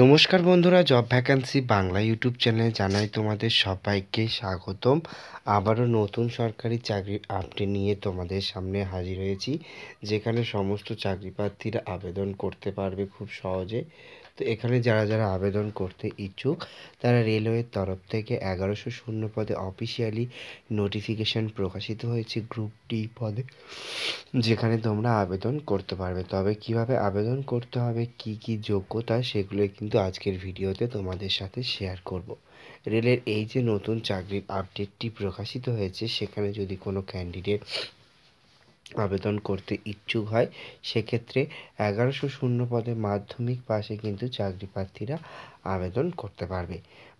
নমস্কার বন্ধুরা job vacancy Bangla YouTube চ্যানেলে জানাই তোমাদের সবাইকে স্বাগতম আবারও নতুন সরকারি চাকরির আপডেট নিয়ে তোমাদের সামনে হাজির হয়েছি যেখানে সমস্ত চাকরি প্রার্থীরা আবেদন করতে পারবে খুব সহজে তো এখানে যারা যারা আবেদন করতে ইচ্ছুক তারা রেলওয়ের তরফ থেকে এগারোশো শূন্য পদে অফিসিয়ালি নোটিফিকেশান প্রকাশিত হয়েছে গ্রুপ ডি পদে যেখানে তোমরা আবেদন করতে পারবে তবে কিভাবে আবেদন করতে হবে কি কি যোগ্যতা সেগুলো কিন্তু আজকের ভিডিওতে তোমাদের সাথে শেয়ার করব। রেলের এই যে নতুন চাকরির আপডেটটি প্রকাশিত হয়েছে সেখানে যদি কোনো ক্যান্ডিডেট আবেদন করতে ইচ্ছুক হয় সেক্ষেত্রে এগারোশো শূন্য পদে মাধ্যমিক পাশে কিন্তু চাকরি প্রার্থীরা আবেদন করতে পারবে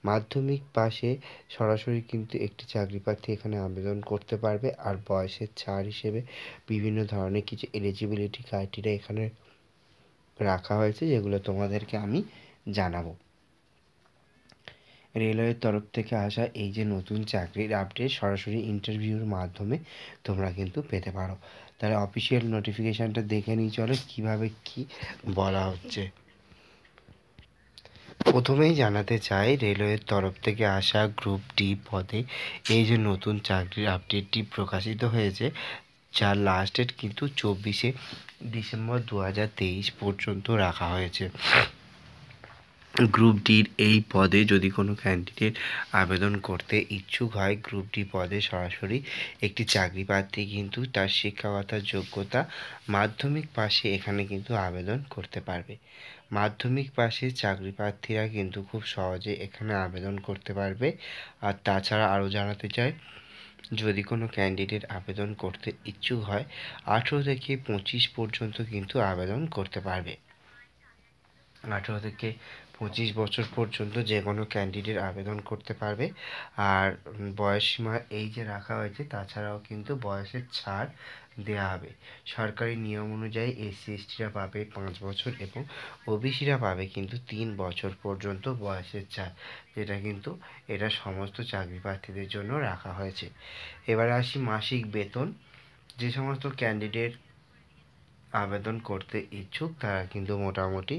মাধ্যমিক পাশে সরাসরি কিন্তু একটি চাকরি প্রার্থী এখানে আবেদন করতে পারবে আর বয়সের ছাড় হিসেবে বিভিন্ন ধরনের কিছু এলিজিবিলিটি ক্রাইটেরিয়া এখানে রাখা হয়েছে যেগুলো তোমাদেরকে আমি জানাবো রেলওয়ের তরফ থেকে আসা এই যে নতুন চাকরির আপডেট সরাসরি ইন্টারভিউর মাধ্যমে তোমরা কিন্তু পেতে পারো তাহলে অফিসিয়াল নোটিফিকেশানটা দেখে নিয়ে চলো কীভাবে কি বলা হচ্ছে প্রথমেই জানাতে চাই রেলওয়ের তরফ থেকে আসা গ্রুপ ডি পদে এই যে নতুন চাকরির আপডেটটি প্রকাশিত হয়েছে যার লাস্ট ডেট কিন্তু চব্বিশে ডিসেম্বর দু পর্যন্ত রাখা হয়েছে গ্রুপ ডির এই পদে যদি কোনো ক্যান্ডিডেট আবেদন করতে ইচ্ছুক হয় গ্রুপ ডি পদে সরাসরি একটি চাকরি প্রার্থী কিন্তু তার শিক্ষাগত যোগ্যতা মাধ্যমিক পাশে এখানে কিন্তু আবেদন করতে পারবে মাধ্যমিক পাশে চাকরি প্রার্থীরা কিন্তু খুব সহজে এখানে আবেদন করতে পারবে আর তাছাড়া আরও জানাতে চাই যদি কোনো ক্যান্ডিডেট আবেদন করতে ইচ্ছুক হয় আঠেরো থেকে পঁচিশ পর্যন্ত কিন্তু আবেদন করতে পারবে আঠেরো থেকে পঁচিশ বছর পর্যন্ত যে কোনো ক্যান্ডিডেট আবেদন করতে পারবে আর বয়সসীমা এই যে রাখা হয়েছে তাছাড়াও কিন্তু বয়সের ছাড় দেয়া হবে সরকারি নিয়ম অনুযায়ী এসসি এসটিরা পাবে পাঁচ বছর এবং ওবিসিরা পাবে কিন্তু তিন বছর পর্যন্ত বয়সের ছাড় যেটা কিন্তু এটা সমস্ত চাকরি প্রার্থীদের জন্য রাখা হয়েছে এবারে আসি মাসিক বেতন যে সমস্ত ক্যান্ডিডেট আবেদন করতে ইচ্ছুক তারা কিন্তু মোটামুটি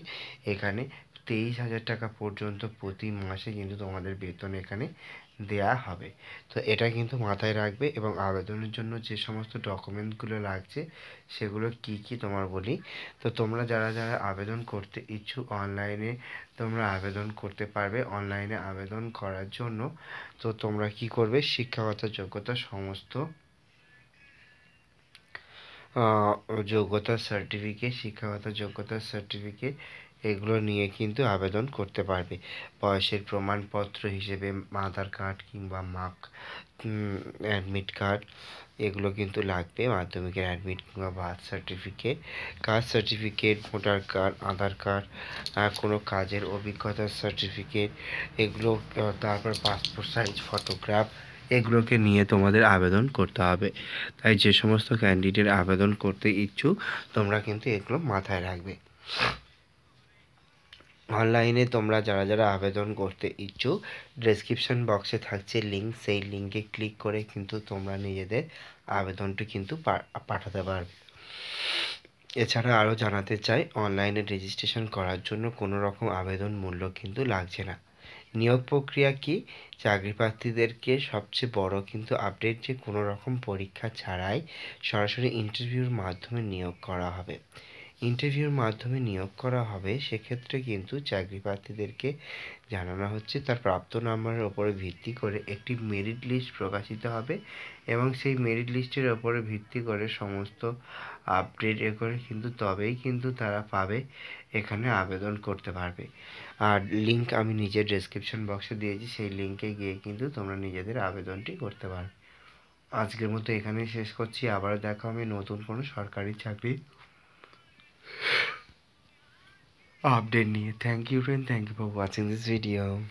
এখানে তেইশ হাজার টাকা পর্যন্ত প্রতি মাসে কিন্তু তোমাদের বেতন এখানে দেয়া হবে তো এটা কিন্তু মাথায় রাখবে এবং আবেদনের জন্য যে সমস্ত ডকুমেন্টগুলো লাগছে সেগুলো কি কি তোমার বলি তো তোমরা যারা যারা আবেদন করতে ইচ্ছুক অনলাইনে তোমরা আবেদন করতে পারবে অনলাইনে আবেদন করার জন্য তো তোমরা কি করবে শিক্ষাগত যোগ্যতা সমস্ত যোগ্যতা সার্টিফিকেট শিক্ষাগত যোগ্যতা সার্টিফিকেট এগুলো নিয়ে কিন্তু আবেদন করতে পারবে বয়সের প্রমাণপত্র হিসেবে আধার কার্ড কিংবা মার্ক অ্যাডমিট কার্ড এগুলো কিন্তু লাগবে মাধ্যমিকের অ্যাডমিট কিংবা birth certificate caste certificate voter card Aadhaar card আর কোনো কাজের অভিজ্ঞতার সার্টিফিকেট এগুলো তারপর পাসপোর্ট সাইজ ফটোগ্রাফ এগুলোকে নিয়ে তোমাদের আবেদন করতে হবে তাই যে সমস্ত ক্যান্ডিডেট আবেদন করতে ইচ্ছুক তোমরা কিন্তু এগুলো মাথায় রাখবে অনলাইনে তোমরা যারা যারা আবেদন করতে ইচ্ছুক ডেসক্রিপশন বক্সে থাকছে লিঙ্ক সেই লিঙ্কে ক্লিক করে কিন্তু তোমরা নিজেদের আবেদনটি কিন্তু পাঠাতে পারবে এছাড়া আরও জানাতে চাই অনলাইনে রেজিস্ট্রেশন করার জন্য কোনো রকম আবেদন মূল্য কিন্তু লাগছে না নিয়োগ প্রক্রিয়া কি চাকরি প্রার্থীদেরকে সবচেয়ে বড় কিন্তু আপডেট যে কোনো রকম পরীক্ষা ছাড়াই সরাসরি ইন্টারভিউর মাধ্যমে নিয়োগ করা হবে ইন্টারভিউর মাধ্যমে নিয়োগ করা হবে সেক্ষেত্রে কিন্তু চাকরি প্রার্থীদেরকে জানানো হচ্ছে তার প্রাপ্ত নাম্বারের ওপরে ভিত্তি করে একটি মেরিট লিস্ট প্রকাশিত হবে এবং সেই মেরিট লিস্টের ওপরে ভিত্তি করে সমস্ত আপডেট এ করে কিন্তু তবেই কিন্তু তারা পাবে এখানে আবেদন করতে পারবে আর লিঙ্ক আমি নিজের ডেসক্রিপশন বক্সে দিয়েছি সেই লিঙ্কে গিয়ে কিন্তু তোমরা নিজেদের আবেদনটি করতে পারবে আজকের মতো এখানেই শেষ করছি আবার দেখা হবে নতুন কোনো সরকারি চাকরি update me. thank you friend thank you for watching this video